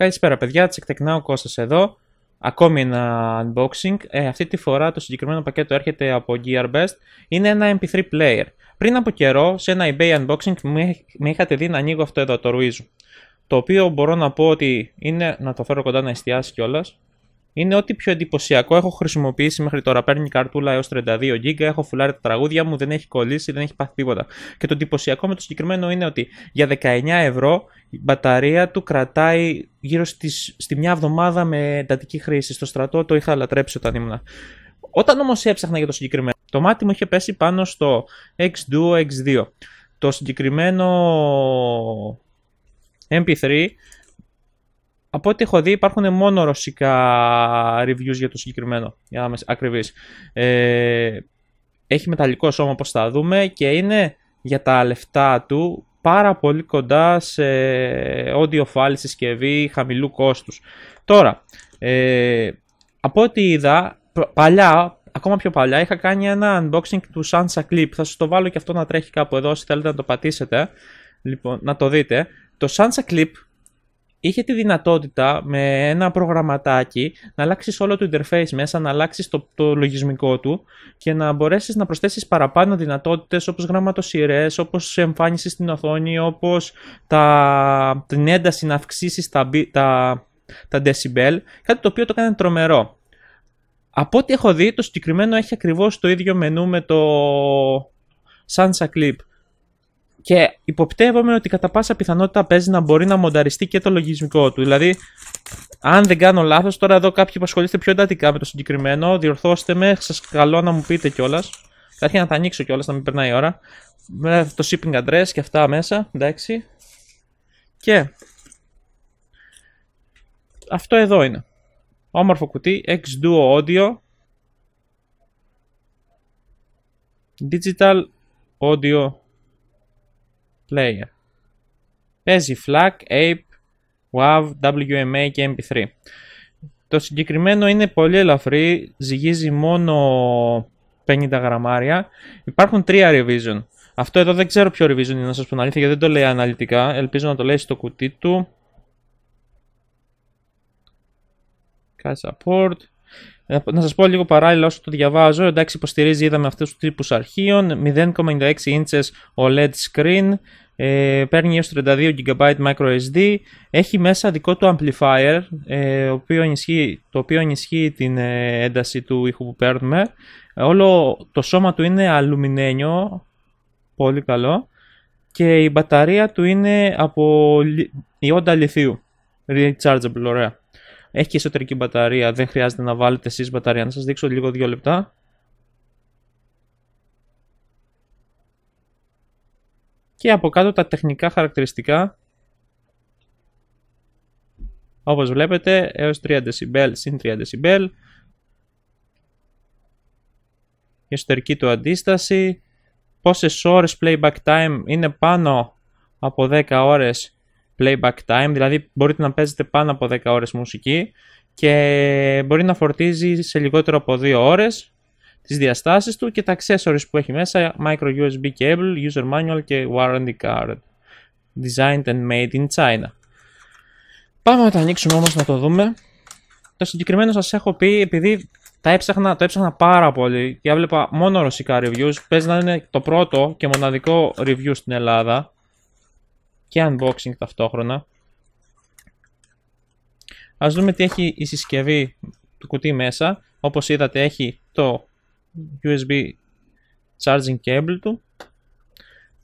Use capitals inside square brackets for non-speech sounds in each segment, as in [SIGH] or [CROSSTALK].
Καλησπέρα παιδιά, τσεκτεκνάω ο Κώστας εδώ. Ακόμη ένα unboxing. Ε, αυτή τη φορά το συγκεκριμένο πακέτο έρχεται από GearBest. Είναι ένα MP3 player. Πριν από καιρό, σε ένα eBay unboxing, με είχατε δει να ανοίγω αυτό εδώ, το Ruizu. Το οποίο μπορώ να πω ότι είναι, να το φέρω κοντά να εστιάσει κιόλας είναι ό,τι πιο εντυπωσιακό έχω χρησιμοποιήσει μέχρι τώρα. Παίρνει καρτούλα έως 32 GB, έχω φουλάρει τα τραγούδια μου, δεν έχει κολλήσει, δεν έχει πάθει τίποτα. Και το εντυπωσιακό με το συγκεκριμένο είναι ότι για 19 ευρώ η μπαταρία του κρατάει γύρω στις, στη μια εβδομάδα με εντατική χρήση. Στο στρατό το είχα λατρέψει όταν ήμουν. Όταν όμως έψαχνα για το συγκεκριμένο, το μάτι μου είχε πέσει πάνω στο X 2 X2. Το συγκεκριμένο MP3 από ό,τι έχω δει υπάρχουν μόνο ρωσικά reviews για το συγκεκριμένο, για να είμαι ακριβής. Ε, έχει μεταλλικό σώμα όπως θα δούμε και είναι για τα λεφτά του πάρα πολύ κοντά σε audio file συσκευή χαμηλού κόστους. Τώρα, ε, από ό,τι είδα, παλιά, ακόμα πιο παλιά, είχα κάνει ένα unboxing του Sansa Clip. Θα σας το βάλω και αυτό να τρέχει κάπου εδώ, όσοι θέλετε να το πατήσετε, λοιπόν, να το δείτε. Το Sansa Clip είχε τη δυνατότητα με ένα προγραμματάκι να αλλάξεις όλο το interface μέσα, να αλλάξεις το, το λογισμικό του και να μπορέσεις να προσθέσεις παραπάνω δυνατότητες όπως γραμματοσυρές, όπως εμφάνισης στην οθόνη, όπως τα, την ένταση να αυξήσεις τα, τα, τα decibel, κάτι το οποίο το κάνει τρομερό. Από ό,τι έχω δει, το συγκεκριμένο έχει ακριβώς το ίδιο μενού με το Sansa Clip. Και υποπτεύομαι ότι κατά πάσα πιθανότητα παίζει να μπορεί να μονταριστεί και το λογισμικό του. Δηλαδή, αν δεν κάνω λάθος, τώρα εδώ κάποιοι που ασχολείστε πιο εντατικά με το συγκεκριμένο, διορθώστε με, σας καλώ να μου πείτε κιόλας. Θα να τα ανοίξω κιόλας, να μην περνάει η ώρα. Με το shipping address και αυτά μέσα, εντάξει. Και αυτό εδώ είναι. Όμορφο κουτί, X-Duo Audio. Digital Audio player. Παίζει FLAC, APE, WAV, WMA και MP3. Το συγκεκριμένο είναι πολύ ελαφρύ, ζυγίζει μόνο 50 γραμμάρια. Υπάρχουν τρία revision. Αυτό εδώ δεν ξέρω ποιο revision είναι να σας πω αλήθεια, γιατί δεν το λέει αναλυτικά. Ελπίζω να το λέει στο κουτί του. Support. Ε, να σας πω λίγο παράλληλα όσο το διαβάζω, εντάξει υποστηρίζει είδαμε αυτούς τους τύπους αρχείων, 0,96 inches OLED screen, ε, παίρνει έως 32 GB microSD, έχει μέσα δικό του amplifier, ε, οποίο ενισχύει, το οποίο ενισχύει την ε, ένταση του ήχου που παίρνουμε. όλο το σώμα του είναι αλουμινένιο, πολύ καλό, και η μπαταρία του είναι από η λιθίου, rechargeable, ωραία. Έχει και εσωτερική μπαταρία, δεν χρειάζεται να βάλετε εσείς μπαταρία. Να σας δείξω λίγο δύο λεπτά. Και από κάτω τα τεχνικά χαρακτηριστικά. Όπως βλέπετε, έως 3 dB, συν 3 dB. Η εσωτερική του αντίσταση. Πόσες ώρες playback time είναι πάνω από 10 ώρες playback time, δηλαδή μπορείτε να παίζετε πάνω από 10 ώρες μουσική και μπορεί να φορτίζει σε λιγότερο από 2 ώρες τις διαστάσεις του και τα accessories που έχει μέσα, micro USB cable, user manual και warranty card. Designed and made in China. Πάμε να το ανοίξουμε όμως να το δούμε. Το συγκεκριμένο σας έχω πει επειδή τα έψαχνα, το έψαχνα πάρα πολύ και έβλεπα μόνο ρωσικά reviews. Πες να είναι το πρώτο και μοναδικό review στην Ελλάδα και unboxing ταυτόχρονα. Ας δούμε τι έχει η συσκευή του κουτί μέσα. Όπως είδατε έχει το USB charging cable του,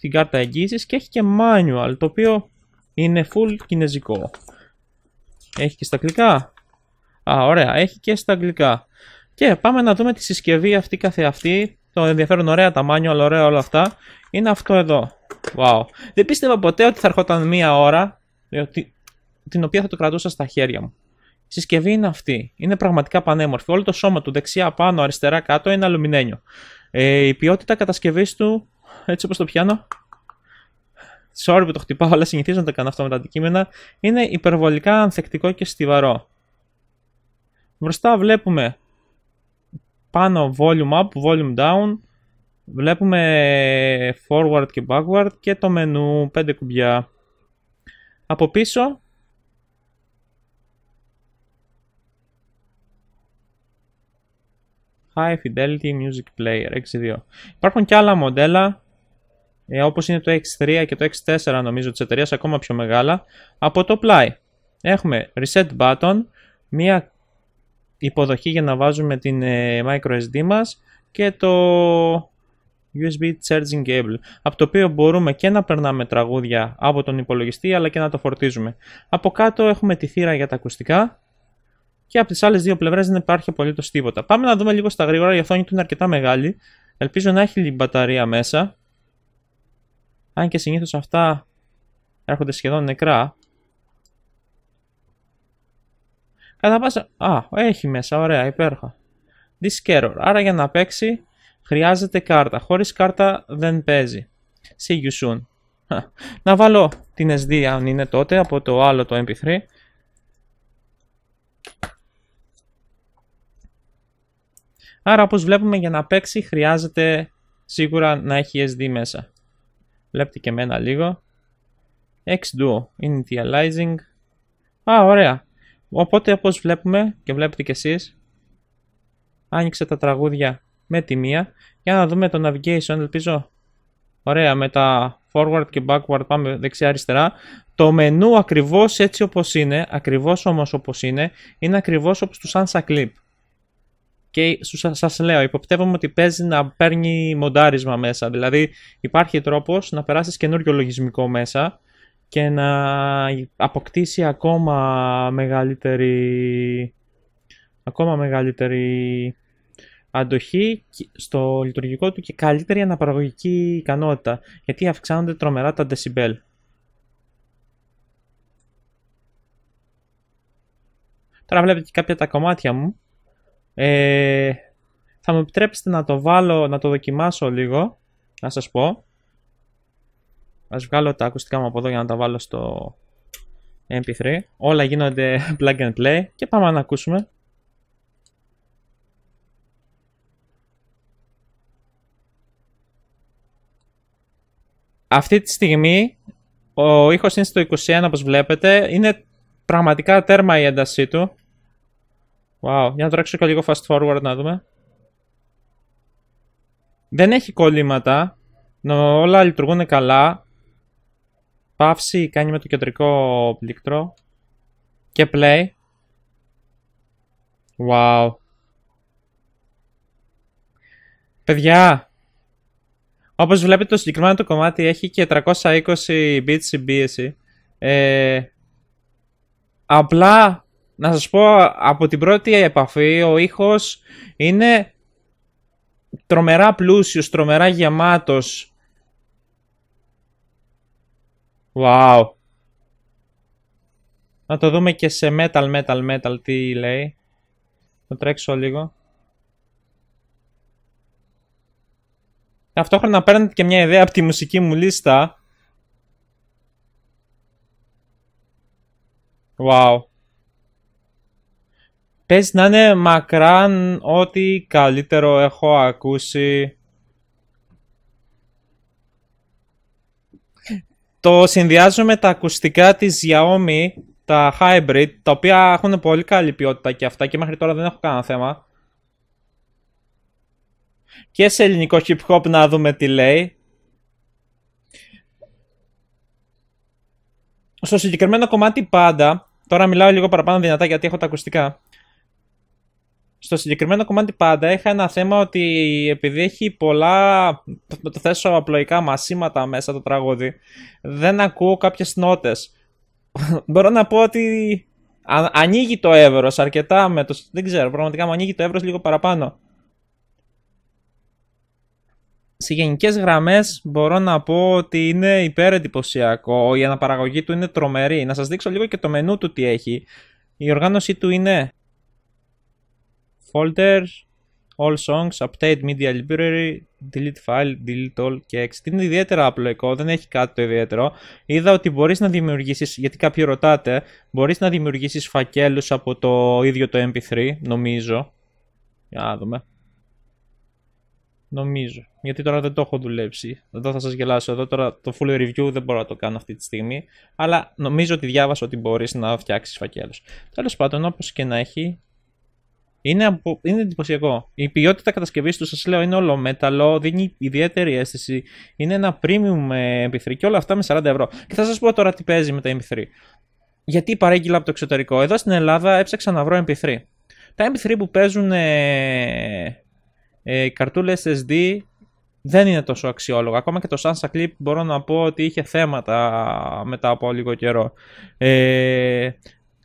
την κάρτα εγγύησης και έχει και manual το οποίο είναι full κινέζικο. Έχει και στα αγγλικά. Α, ωραία, έχει και στα αγγλικά. Και πάμε να δούμε τη συσκευή αυτή καθεαυτή. Το ενδιαφέρον ωραία τα manual, ωραία όλα αυτά. Είναι αυτό εδώ. Wow. Δεν πίστευα ποτέ ότι θα έρχονταν μία ώρα ε, την οποία θα το κρατούσα στα χέρια μου. Η συσκευή είναι αυτή. Είναι πραγματικά πανέμορφη. Όλο το σώμα του δεξιά πάνω, αριστερά κάτω είναι αλουμινένιο. Ε, η ποιότητα κατασκευής του, έτσι όπως το πιάνω. Sorry που το χτυπάω, αλλά συνηθίζω να το κάνω αυτό με τα αντικείμενα. Είναι υπερβολικά ανθεκτικό και στιβαρό. Μπροστά βλέπουμε πάνω volume up, volume down, Βλέπουμε forward και backward και το μενού, 5 κουμπιά. Από πίσω High Fidelity Music Player X2. Υπάρχουν και άλλα μοντέλα ε, όπως είναι το X3 και το X4 νομίζω της εταιρείας ακόμα πιο μεγάλα από το πλάι. Έχουμε Reset Button, μία υποδοχή για να βάζουμε την ε, microSD μας και το USB charging cable, από το οποίο μπορούμε και να περνάμε τραγούδια από τον υπολογιστή αλλά και να το φορτίζουμε. Από κάτω έχουμε τη θύρα για τα ακουστικά και από τις άλλες δύο πλευρές δεν υπάρχει απολύτως τίποτα. Πάμε να δούμε λίγο στα γρήγορα, η οθόνη του είναι αρκετά μεγάλη. Ελπίζω να έχει μπαταρία μέσα. Αν και συνήθως αυτά έρχονται σχεδόν νεκρά. Κατά πάσα... Α, έχει μέσα, ωραία, υπέροχα. Discarrow, Άρα για να παίξει Χρειάζεται κάρτα. Χωρίς κάρτα δεν παίζει. See you soon. Να βάλω την SD αν είναι τότε από το άλλο το MP3. Άρα όπως βλέπουμε για να παίξει χρειάζεται σίγουρα να έχει SD μέσα. Βλέπετε και εμένα λίγο. X-Duo, Initializing. Α, ωραία. Οπότε όπως βλέπουμε και βλέπετε και εσείς, άνοιξε τα τραγούδια με τη μία. Για να δούμε το navigation, ελπίζω. Ωραία, με τα forward και backward πάμε δεξιά-αριστερά. Το μενού ακριβώς έτσι όπως είναι, ακριβώς όμως όπως είναι, είναι ακριβώς όπως του Sansa Clip. Και σας λέω, υποπτεύομαι ότι παίζει να παίρνει μοντάρισμα μέσα. Δηλαδή υπάρχει τρόπος να περάσεις καινούριο λογισμικό μέσα και να αποκτήσει ακόμα μεγαλύτερη ακόμα μεγαλύτερη αντοχή στο λειτουργικό του και καλύτερη αναπαραγωγική ικανότητα, γιατί αυξάνονται τρομερά τα decibel. Τώρα βλέπετε και κάποια τα κομμάτια μου. Ε, θα μου επιτρέψετε να το βάλω, να το δοκιμάσω λίγο, να σας πω. Ας βγάλω τα ακουστικά μου από εδώ για να τα βάλω στο MP3. Όλα γίνονται [LAUGHS] plug and play και πάμε να ακούσουμε. Αυτή τη στιγμή ο ήχος είναι στο 21 όπως βλέπετε. Είναι πραγματικά τέρμα η έντασή του. Wow, για να τρέξω και λίγο fast forward να δούμε. Δεν έχει κολλήματα. Όλα λειτουργούν καλά. Παύση κάνει με το κεντρικό πλήκτρο. Και play. Wow. Παιδιά, όπως βλέπετε το συγκεκριμένο το κομμάτι έχει και 320 bits συμπίεση. Ε, απλά να σας πω από την πρώτη επαφή ο ήχος είναι τρομερά πλούσιος, τρομερά γεμάτος. Wow. Να το δούμε και σε metal, metal, metal τι λέει. Να τρέξω λίγο. ταυτόχρονα παίρνετε και μια ιδέα από τη μουσική μου λίστα. Wow. Πες να είναι μακράν ό,τι καλύτερο έχω ακούσει. Το συνδυάζω με τα ακουστικά της Xiaomi, τα Hybrid, τα οποία έχουν πολύ καλή ποιότητα και αυτά και μέχρι τώρα δεν έχω κανένα θέμα και σε ελληνικό hip hop να δούμε τι λέει. Στο συγκεκριμένο κομμάτι πάντα, τώρα μιλάω λίγο παραπάνω δυνατά γιατί έχω τα ακουστικά. Στο συγκεκριμένο κομμάτι πάντα είχα ένα θέμα ότι επειδή έχει πολλά, το θέσω απλοϊκά, μασίματα μέσα το τραγούδι, δεν ακούω κάποιες νότες. [LAUGHS] Μπορώ να πω ότι ανοίγει το εύρος αρκετά με το... Δεν ξέρω, πραγματικά μου ανοίγει το εύρος λίγο παραπάνω σε γενικές γραμμές μπορώ να πω ότι είναι υπερεντυπωσιακό. Η αναπαραγωγή του είναι τρομερή. Να σας δείξω λίγο και το μενού του τι έχει. Η οργάνωσή του είναι folders, all songs, update media library, delete file, delete all και exit. Είναι ιδιαίτερα απλοϊκό, δεν έχει κάτι το ιδιαίτερο. Είδα ότι μπορείς να δημιουργήσεις, γιατί κάποιοι ρωτάτε, μπορείς να δημιουργήσεις φακέλους από το ίδιο το MP3, νομίζω. Για να δούμε. Νομίζω. Γιατί τώρα δεν το έχω δουλέψει. Εδώ θα σας γελάσω. Εδώ τώρα το full review δεν μπορώ να το κάνω αυτή τη στιγμή. Αλλά νομίζω ότι διάβασα ότι μπορείς να φτιάξεις φακέλους. Τέλος πάντων, όπως και να έχει. Είναι, είναι εντυπωσιακό. Η ποιότητα κατασκευής του, σας λέω, είναι όλο μέταλλο. Δίνει ιδιαίτερη αίσθηση. Είναι ένα premium ε, MP3 και όλα αυτά με 40 ευρώ. Και θα σας πω τώρα τι παίζει με τα MP3. Γιατί παρέγγειλα από το εξωτερικό. Εδώ στην Ελλάδα έψαξα να βρω MP3. Τα MP3 που παίζουν ε, ε, οι καρτούλες SSD δεν είναι τόσο αξιόλογα. Ακόμα και το Sansa Clip μπορώ να πω ότι είχε θέματα μετά από λίγο καιρό. Ε,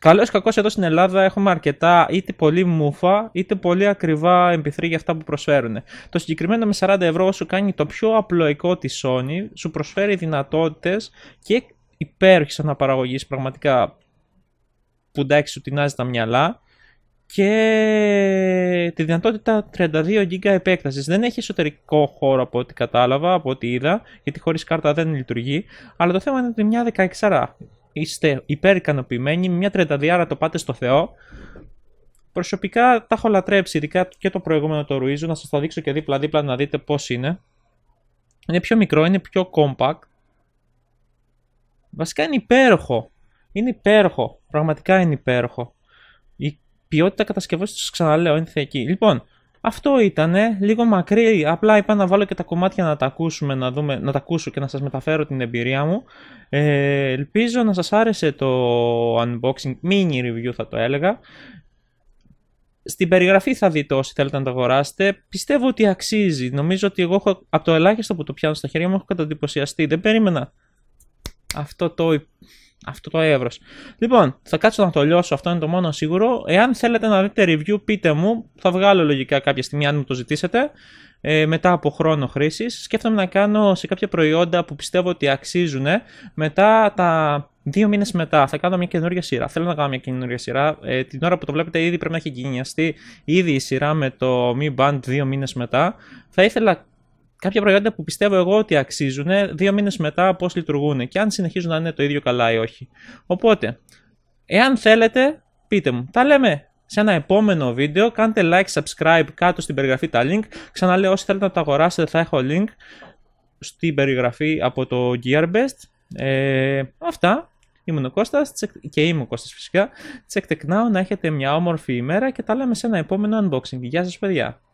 Καλό ή κακός εδώ στην Ελλάδα έχουμε αρκετά είτε πολύ μουφα είτε πολύ ακριβά MP3 για αυτά που προσφέρουν. Το συγκεκριμένο με 40 ευρώ σου κάνει το πιο απλοϊκό της Sony, σου προσφέρει δυνατότητες και υπέροχης αναπαραγωγής πραγματικά που εντάξει σου τεινάζει τα μυαλά και τη δυνατότητα 32 GB επέκτασης. Δεν έχει εσωτερικό χώρο από ό,τι κατάλαβα, από ό,τι είδα, γιατί χωρίς κάρτα δεν λειτουργεί, αλλά το θέμα είναι ότι μια 16 είστε υπέρ ικανοποιημένοι, μια 32 το πάτε στο Θεό. Προσωπικά τα έχω λατρέψει, ειδικά και το προηγούμενο το Ruizu, να σας τα δείξω και δίπλα-δίπλα να δείτε πώς είναι. Είναι πιο μικρό, είναι πιο compact. Βασικά είναι υπέροχο. Είναι υπέροχο. Πραγματικά είναι υπέροχο ποιότητα κατασκευής τους ξαναλέω, είναι θεϊκή. Λοιπόν, αυτό ήταν λίγο μακρύ. Απλά είπα να βάλω και τα κομμάτια να τα ακούσουμε, να, δούμε, να τα ακούσω και να σας μεταφέρω την εμπειρία μου. Ε, ελπίζω να σας άρεσε το unboxing, mini review θα το έλεγα. Στην περιγραφή θα δείτε όσοι θέλετε να το αγοράσετε. Πιστεύω ότι αξίζει. Νομίζω ότι εγώ από το ελάχιστο που το πιάνω στα χέρια μου έχω καταντυπωσιαστεί. Δεν περίμενα αυτό το, αυτό το εύρος. Λοιπόν, θα κάτσω να το λιώσω, αυτό είναι το μόνο σίγουρο. Εάν θέλετε να δείτε review, πείτε μου, θα βγάλω λογικά κάποια στιγμή αν μου το ζητήσετε. Ε, μετά από χρόνο χρήσης, σκέφτομαι να κάνω σε κάποια προϊόντα που πιστεύω ότι αξίζουν ε, μετά τα δύο μήνες μετά. Θα κάνω μια καινούργια σειρά. Θέλω να κάνω μια καινούργια σειρά. Ε, την ώρα που το βλέπετε, ήδη πρέπει να έχει γενιαστεί ήδη η σειρά με το Mi Band δύο μήνες μετά. Θα ήθελα κάποια προϊόντα που πιστεύω εγώ ότι αξίζουν δύο μήνες μετά πώς λειτουργούν και αν συνεχίζουν να είναι το ίδιο καλά ή όχι. Οπότε, εάν θέλετε, πείτε μου. Τα λέμε σε ένα επόμενο βίντεο. Κάντε like, subscribe κάτω στην περιγραφή τα link. Ξαναλέω, όσοι θέλετε να τα αγοράσετε, θα έχω link στην περιγραφή από το Gearbest. Ε, αυτά. Ήμουν ο Κώστας και είμαι ο Κώστας φυσικά. Τσεκτεκνάω να έχετε μια όμορφη ημέρα και τα λέμε σε ένα επόμενο unboxing. Γεια σας παιδιά!